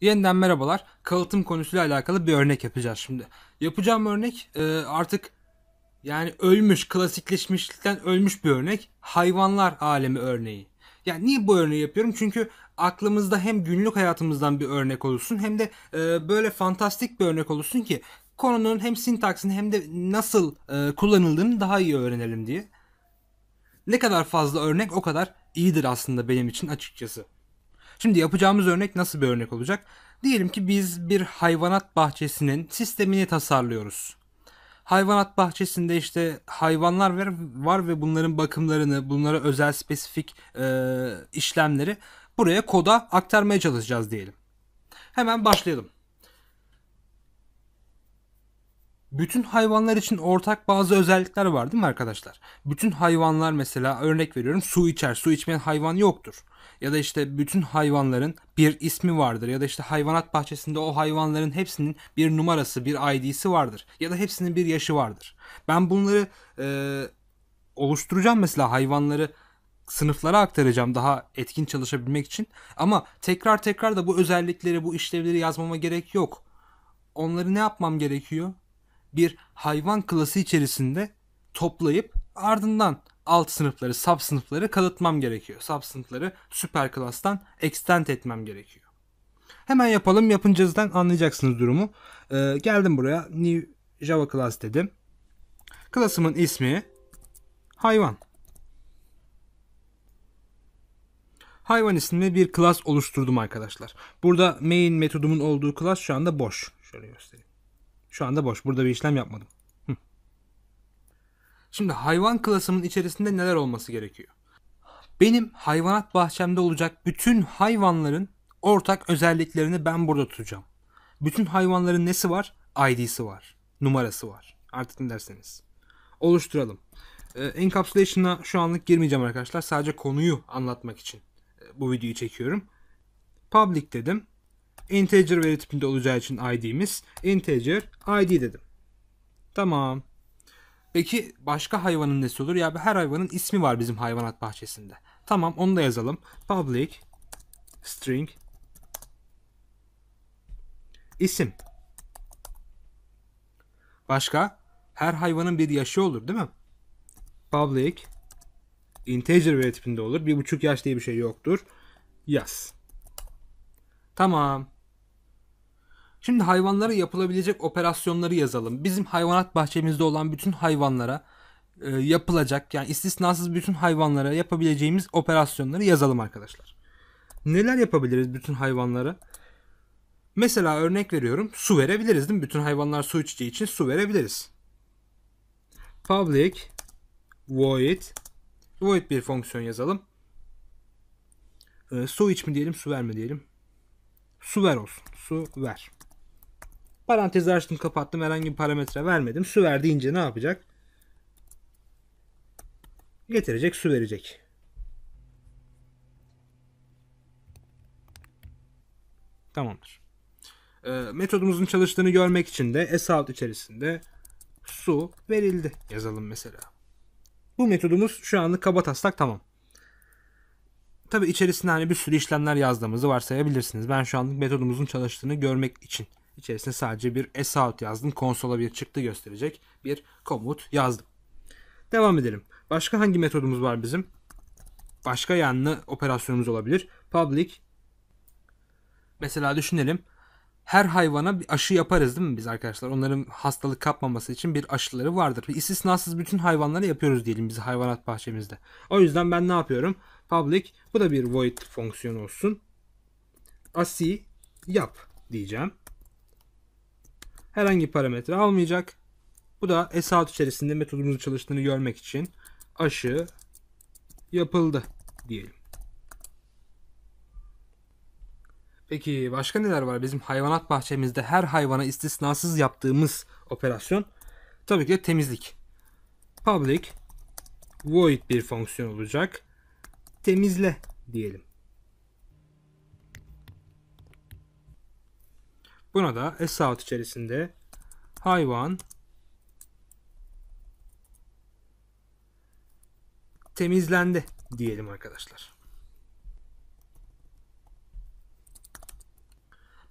Yeniden merhabalar. Kalıtım konusuyla alakalı bir örnek yapacağız şimdi. Yapacağım örnek e, artık yani ölmüş, klasikleşmişlikten ölmüş bir örnek. Hayvanlar alemi örneği. Yani niye bu örneği yapıyorum? Çünkü aklımızda hem günlük hayatımızdan bir örnek olsun hem de e, böyle fantastik bir örnek olsun ki konunun hem sintaksını hem de nasıl e, kullanıldığını daha iyi öğrenelim diye. Ne kadar fazla örnek o kadar iyidir aslında benim için açıkçası. Şimdi yapacağımız örnek nasıl bir örnek olacak? Diyelim ki biz bir hayvanat bahçesinin sistemini tasarlıyoruz. Hayvanat bahçesinde işte hayvanlar var, ve bunların bakımlarını, bunlara özel spesifik e, işlemleri buraya koda aktarmaya çalışacağız diyelim. Hemen başlayalım. bütün hayvanlar için ortak bazı özellikler var değil mi arkadaşlar? Bütün hayvanlar mesela örnek veriyorum su içer. Su içmeyen hayvan yoktur. Ya da işte bütün hayvanların bir ismi vardır. Ya da işte hayvanat bahçesinde o hayvanların hepsinin bir numarası, bir ID'si vardır. Ya da hepsinin bir yaşı vardır. Ben bunları e, oluşturacağım mesela hayvanları sınıflara aktaracağım daha etkin çalışabilmek için. Ama tekrar tekrar da bu özellikleri, bu işlevleri yazmama gerek yok. Onları ne yapmam gerekiyor? bir hayvan klası içerisinde toplayıp ardından alt sınıfları, sub sınıfları kalıtmam gerekiyor. Sub sınıfları süper klastan extend etmem gerekiyor. Hemen yapalım. yapınca zaten anlayacaksınız durumu. Ee, geldim buraya. New Java class dedim. Klasımın ismi hayvan. Hayvan isimli bir klas oluşturdum arkadaşlar. Burada main metodumun olduğu klas şu anda boş. Şöyle göstereyim. Şu anda boş. Burada bir işlem yapmadım. Şimdi hayvan klasımın içerisinde neler olması gerekiyor? Benim hayvanat bahçemde olacak bütün hayvanların ortak özelliklerini ben burada tutacağım. Bütün hayvanların nesi var? ID'si var. Numarası var. Artık ne derseniz. Oluşturalım. E, encapsulation'a şu anlık girmeyeceğim arkadaşlar. Sadece konuyu anlatmak için e, bu videoyu çekiyorum. Public dedim integer veri tipinde olacağı için id'miz integer id dedim. Tamam. Peki başka hayvanın nesi olur? Ya her hayvanın ismi var bizim hayvanat bahçesinde. Tamam onu da yazalım. Public string isim. Başka? Her hayvanın bir yaşı olur değil mi? Public integer veri tipinde olur. Bir buçuk yaş diye bir şey yoktur. Yaz. Yes. Tamam. Şimdi hayvanlara yapılabilecek operasyonları yazalım. Bizim hayvanat bahçemizde olan bütün hayvanlara e, yapılacak yani istisnasız bütün hayvanlara yapabileceğimiz operasyonları yazalım arkadaşlar. Neler yapabiliriz bütün hayvanlara? Mesela örnek veriyorum su verebiliriz değil mi? Bütün hayvanlar su içeceği için su verebiliriz. Public void void bir fonksiyon yazalım. E, su iç mi diyelim su verme diyelim. Su ver olsun. Su ver. Parantezi açtım kapattım herhangi bir parametre vermedim. Su ver deyince ne yapacak? Getirecek su verecek. Tamamdır. E, metodumuzun çalıştığını görmek için de esalt içerisinde su verildi yazalım mesela. Bu metodumuz şu anlık kabataslak tamam. Tabi içerisinde hani bir sürü işlemler yazdığımızı varsayabilirsiniz. Ben şu anlık metodumuzun çalıştığını görmek için içerisine sadece bir sout yazdım. Konsola bir çıktı gösterecek bir komut yazdım. Devam edelim. Başka hangi metodumuz var bizim? Başka yanlı operasyonumuz olabilir. Public Mesela düşünelim her hayvana bir aşı yaparız değil mi biz arkadaşlar? Onların hastalık kapmaması için bir aşıları vardır. İstisnasız bütün hayvanlara yapıyoruz diyelim biz hayvanat bahçemizde. O yüzden ben ne yapıyorum? Public bu da bir void fonksiyon olsun. Asi yap diyeceğim. Herhangi parametre almayacak. Bu da esat içerisinde metodumuzun çalıştığını görmek için aşı yapıldı diyelim. Peki başka neler var? Bizim hayvanat bahçemizde her hayvana istisnasız yaptığımız operasyon tabii ki de temizlik. Public void bir fonksiyon olacak. Temizle diyelim. Buna da sout içerisinde hayvan temizlendi diyelim arkadaşlar.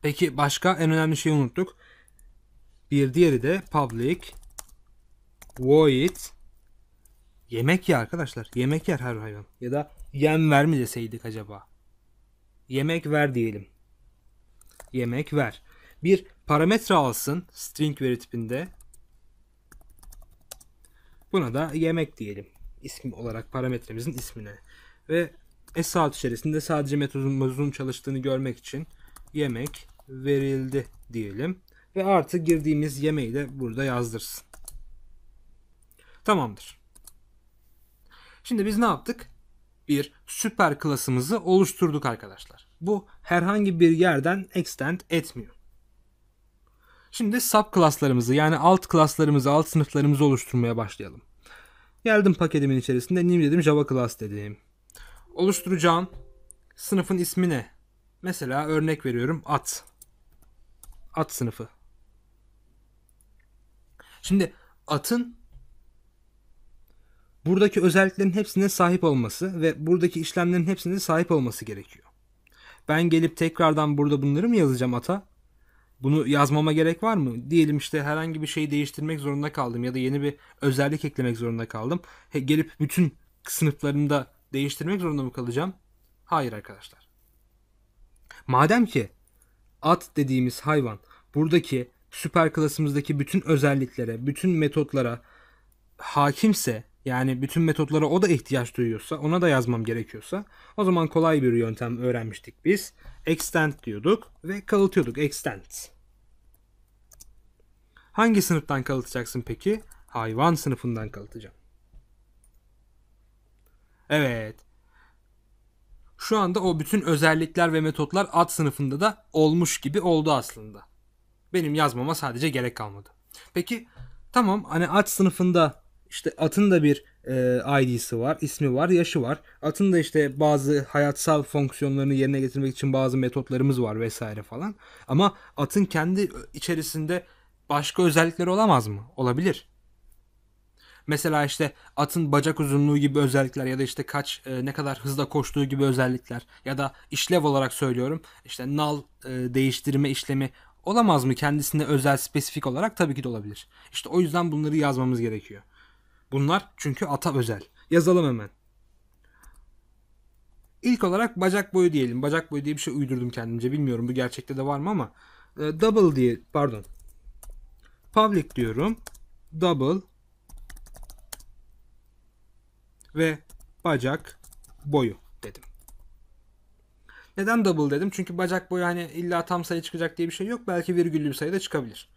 Peki başka en önemli şeyi unuttuk. Bir diğeri de public void yemek yer arkadaşlar. Yemek yer her hayvan. Ya da yem ver mi deseydik acaba? Yemek ver diyelim. Yemek ver. Bir parametre alsın string veri tipinde. Buna da yemek diyelim. İsim olarak parametremizin ismine. Ve e saat içerisinde sadece metodumuzun çalıştığını görmek için yemek verildi diyelim. Ve artı girdiğimiz yemeği de burada yazdırsın. Tamamdır. Şimdi biz ne yaptık? Bir süper klasımızı oluşturduk arkadaşlar. Bu herhangi bir yerden extend etmiyor. Şimdi sub klaslarımızı yani alt klaslarımızı, alt sınıflarımızı oluşturmaya başlayalım. Geldim paketimin içerisinde new dedim Java class dedim. Oluşturacağım sınıfın ismi ne? Mesela örnek veriyorum at. At sınıfı. Şimdi atın buradaki özelliklerin hepsine sahip olması ve buradaki işlemlerin hepsine sahip olması gerekiyor. Ben gelip tekrardan burada bunları mı yazacağım ata? Bunu yazmama gerek var mı? Diyelim işte herhangi bir şeyi değiştirmek zorunda kaldım ya da yeni bir özellik eklemek zorunda kaldım. He, gelip bütün sınıflarında değiştirmek zorunda mı kalacağım? Hayır arkadaşlar. Madem ki at dediğimiz hayvan buradaki süper klasımızdaki bütün özelliklere, bütün metotlara hakimse yani bütün metotlara o da ihtiyaç duyuyorsa, ona da yazmam gerekiyorsa o zaman kolay bir yöntem öğrenmiştik biz. Extend diyorduk ve kalıtıyorduk. Extend. Hangi sınıftan kalıtacaksın peki? Hayvan sınıfından kalıtacağım. Evet şu anda o bütün özellikler ve metotlar ad sınıfında da olmuş gibi oldu aslında. Benim yazmama sadece gerek kalmadı. Peki tamam hani ad sınıfında işte atın da bir e, ID'si var, ismi var, yaşı var. Atın da işte bazı hayatsal fonksiyonlarını yerine getirmek için bazı metotlarımız var vesaire falan. Ama atın kendi içerisinde başka özellikleri olamaz mı? Olabilir. Mesela işte atın bacak uzunluğu gibi özellikler ya da işte kaç e, ne kadar hızla koştuğu gibi özellikler ya da işlev olarak söylüyorum işte nal e, değiştirme işlemi olamaz mı kendisine özel spesifik olarak tabii ki de olabilir. İşte o yüzden bunları yazmamız gerekiyor. Bunlar çünkü ata özel. Yazalım hemen. İlk olarak bacak boyu diyelim. Bacak boyu diye bir şey uydurdum kendimce. Bilmiyorum bu gerçekte de var mı ama e, double diye pardon public diyorum. Double ve bacak boyu dedim. Neden double dedim? Çünkü bacak boyu hani illa tam sayı çıkacak diye bir şey yok. Belki virgüllü bir sayı da çıkabilir.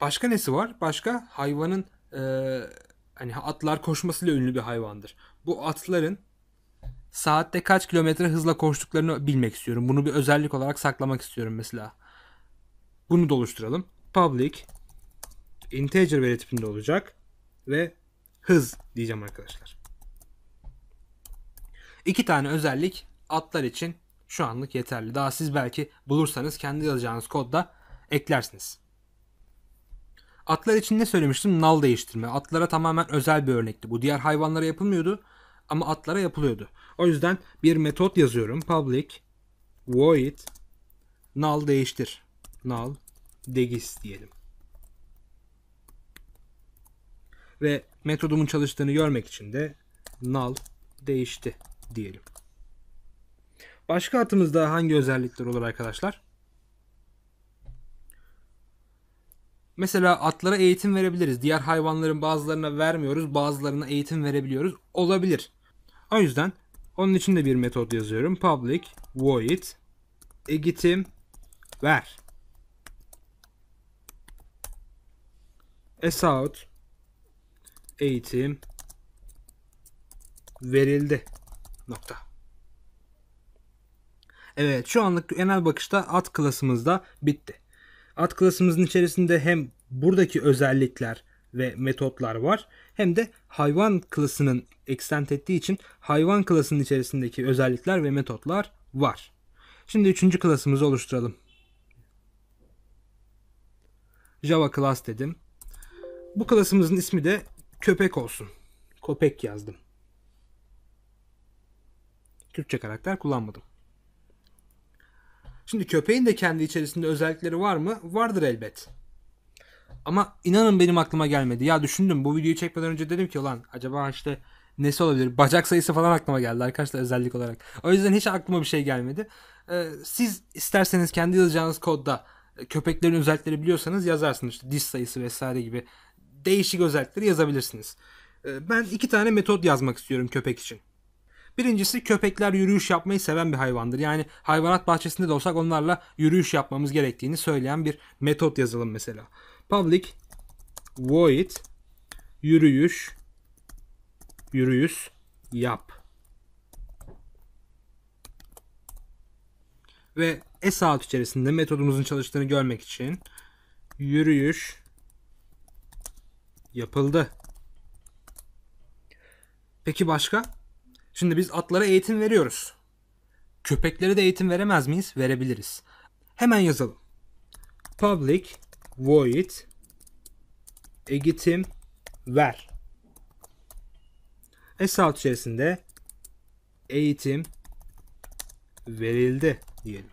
Başka nesi var? Başka hayvanın e, hani atlar koşmasıyla ünlü bir hayvandır. Bu atların saatte kaç kilometre hızla koştuklarını bilmek istiyorum. Bunu bir özellik olarak saklamak istiyorum mesela. Bunu da oluşturalım. Public integer veri tipinde olacak ve hız diyeceğim arkadaşlar. İki tane özellik atlar için şu anlık yeterli. Daha siz belki bulursanız kendi yazacağınız kodda eklersiniz. Atlar için ne söylemiştim? Nal değiştirme. Atlara tamamen özel bir örnekti. Bu diğer hayvanlara yapılmıyordu ama atlara yapılıyordu. O yüzden bir metot yazıyorum. Public void null değiştir. Null degis diyelim. ve metodumun çalıştığını görmek için de null değişti diyelim. Başka atımızda hangi özellikler olur arkadaşlar? Mesela atlara eğitim verebiliriz. Diğer hayvanların bazılarına vermiyoruz, bazılarına eğitim verebiliyoruz. Olabilir. O yüzden onun için de bir metot yazıyorum. Public void eğitim ver. Esout eğitim verildi. Nokta. Evet şu anlık genel bakışta at klasımız da bitti. At klasımızın içerisinde hem buradaki özellikler ve metotlar var hem de hayvan klasının ekstent ettiği için hayvan klasının içerisindeki özellikler ve metotlar var. Şimdi üçüncü klasımızı oluşturalım. Java class dedim. Bu klasımızın ismi de köpek olsun. Köpek yazdım. Türkçe karakter kullanmadım. Şimdi köpeğin de kendi içerisinde özellikleri var mı? Vardır elbet. Ama inanın benim aklıma gelmedi. Ya düşündüm bu videoyu çekmeden önce dedim ki ulan acaba işte nesi olabilir? Bacak sayısı falan aklıma geldi arkadaşlar özellik olarak. O yüzden hiç aklıma bir şey gelmedi. Ee, siz isterseniz kendi yazacağınız kodda köpeklerin özellikleri biliyorsanız yazarsınız. İşte diş sayısı vesaire gibi değişik özellikleri yazabilirsiniz. Ee, ben iki tane metot yazmak istiyorum köpek için. Birincisi köpekler yürüyüş yapmayı seven bir hayvandır. Yani hayvanat bahçesinde de olsak onlarla yürüyüş yapmamız gerektiğini söyleyen bir metot yazalım mesela. Public void yürüyüş yürüyüş yap. Ve e saat içerisinde metodumuzun çalıştığını görmek için yürüyüş Yapıldı. Peki başka? Şimdi biz atlara eğitim veriyoruz. Köpeklere de eğitim veremez miyiz? Verebiliriz. Hemen yazalım. Public void eğitim ver. Esalt içerisinde eğitim verildi diyelim.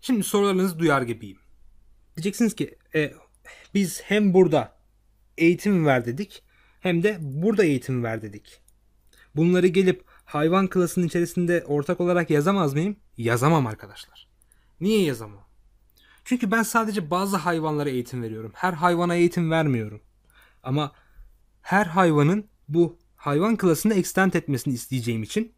Şimdi sorularınızı duyar gibiyim. Diyeceksiniz ki e, biz hem burada eğitim ver dedik hem de burada eğitim ver dedik. Bunları gelip hayvan klasının içerisinde ortak olarak yazamaz mıyım? Yazamam arkadaşlar. Niye yazamam? Çünkü ben sadece bazı hayvanlara eğitim veriyorum. Her hayvana eğitim vermiyorum. Ama her hayvanın bu hayvan klasını extend etmesini isteyeceğim için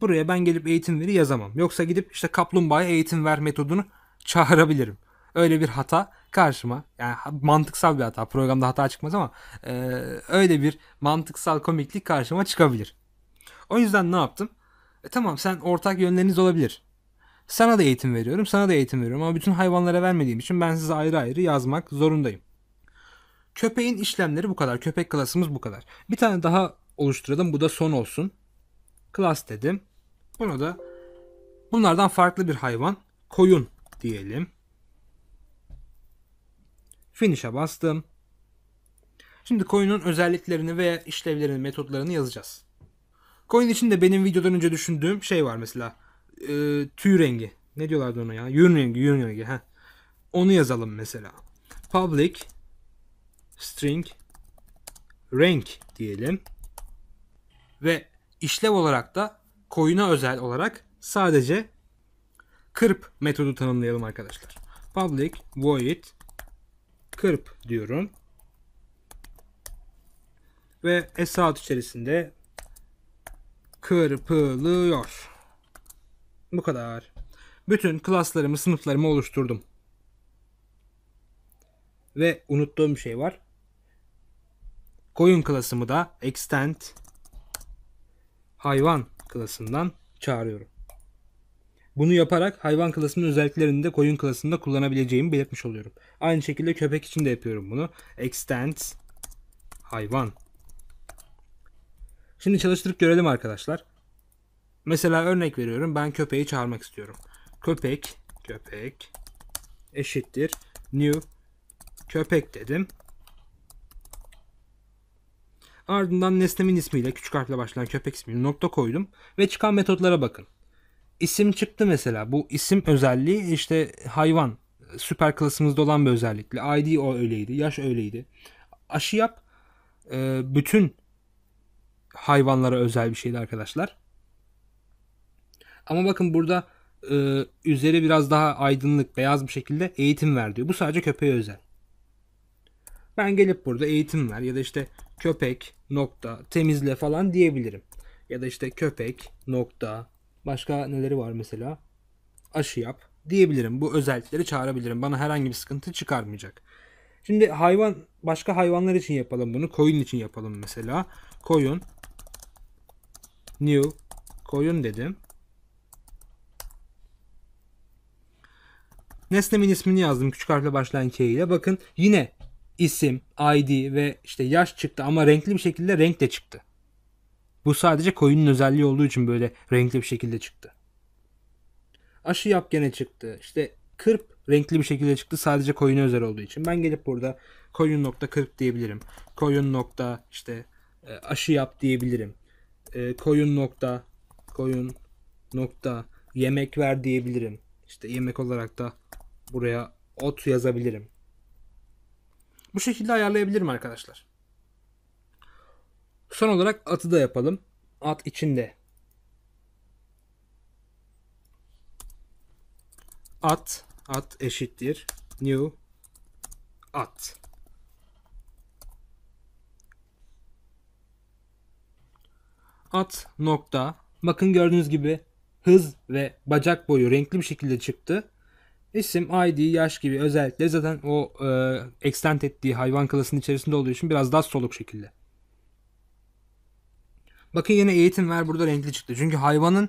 buraya ben gelip eğitim veri yazamam. Yoksa gidip işte kaplumbağa eğitim ver metodunu çağırabilirim. Öyle bir hata karşıma yani mantıksal bir hata programda hata çıkmaz ama e, öyle bir mantıksal komiklik karşıma çıkabilir. O yüzden ne yaptım? E, tamam sen ortak yönleriniz olabilir. Sana da eğitim veriyorum, sana da eğitim veriyorum ama bütün hayvanlara vermediğim için ben size ayrı ayrı yazmak zorundayım. Köpeğin işlemleri bu kadar. Köpek klasımız bu kadar. Bir tane daha oluşturalım. Bu da son olsun. Klas dedim. Bunu da bunlardan farklı bir hayvan koyun diyelim. Finish'e bastım. Şimdi coin'un özelliklerini ve işlevlerini, metotlarını yazacağız. Coin için de benim videodan önce düşündüğüm şey var mesela. E, tüy rengi. Ne diyorlardı ona ya? Yün rengi, yün rengi. Heh. Onu yazalım mesela. Public string rank diyelim. Ve işlev olarak da coin'e özel olarak sadece kırp metodu tanımlayalım arkadaşlar. Public void kırp diyorum. Ve esat içerisinde kırpılıyor. Bu kadar. Bütün klaslarımı, sınıflarımı oluşturdum. Ve unuttuğum bir şey var. Koyun klasımı da extend hayvan klasından çağırıyorum. Bunu yaparak hayvan klasının özelliklerini de koyun klasında kullanabileceğimi belirtmiş oluyorum. Aynı şekilde köpek için de yapıyorum bunu. Extends hayvan. Şimdi çalıştırıp görelim arkadaşlar. Mesela örnek veriyorum ben köpeği çağırmak istiyorum. Köpek, köpek eşittir new köpek dedim. Ardından nesnemin ismiyle küçük harfle başlayan köpek ismini nokta koydum ve çıkan metotlara bakın isim çıktı mesela. Bu isim özelliği işte hayvan süper klasımızda olan bir özellikle. ID o öyleydi, yaş öyleydi. Aşı yap e, bütün hayvanlara özel bir şeydi arkadaşlar. Ama bakın burada e, üzeri biraz daha aydınlık, beyaz bir şekilde eğitim ver diyor. Bu sadece köpeğe özel. Ben gelip burada eğitim ver ya da işte köpek nokta temizle falan diyebilirim. Ya da işte köpek nokta Başka neleri var mesela? Aşı yap diyebilirim. Bu özellikleri çağırabilirim. Bana herhangi bir sıkıntı çıkarmayacak. Şimdi hayvan başka hayvanlar için yapalım bunu. Koyun için yapalım mesela. Koyun new koyun dedim. Nesnemin ismini yazdım küçük harfle başlayan K ile. Bakın yine isim, ID ve işte yaş çıktı ama renkli bir şekilde renk de çıktı. Bu sadece koyunun özelliği olduğu için böyle renkli bir şekilde çıktı. Aşı yap gene çıktı. İşte kırp renkli bir şekilde çıktı sadece koyuna özel olduğu için. Ben gelip burada koyun nokta kırp diyebilirim. Koyun nokta işte e, aşı yap diyebilirim. E, koyun nokta koyun nokta yemek ver diyebilirim. İşte yemek olarak da buraya ot yazabilirim. Bu şekilde ayarlayabilirim arkadaşlar. Son olarak atı da yapalım. At içinde. At, at eşittir. New at. At nokta. Bakın gördüğünüz gibi hız ve bacak boyu renkli bir şekilde çıktı. İsim, ID, yaş gibi özellikle zaten o e, extend ettiği hayvan klasının içerisinde olduğu için biraz daha soluk şekilde. Bakın yine eğitim ver burada renkli çıktı. Çünkü hayvanın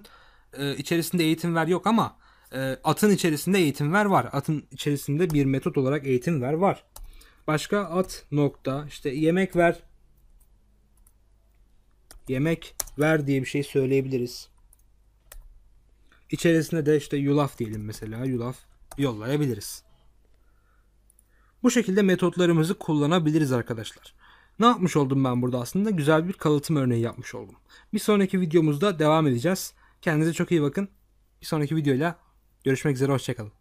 e, içerisinde eğitim ver yok ama e, atın içerisinde eğitim ver var. Atın içerisinde bir metot olarak eğitim ver var. Başka at nokta işte yemek ver. Yemek ver diye bir şey söyleyebiliriz. İçerisinde de işte yulaf diyelim mesela. Yulaf yollayabiliriz. Bu şekilde metotlarımızı kullanabiliriz arkadaşlar. Ne yapmış oldum ben burada aslında? Güzel bir kalıtım örneği yapmış oldum. Bir sonraki videomuzda devam edeceğiz. Kendinize çok iyi bakın. Bir sonraki videoyla görüşmek üzere. Hoşçakalın.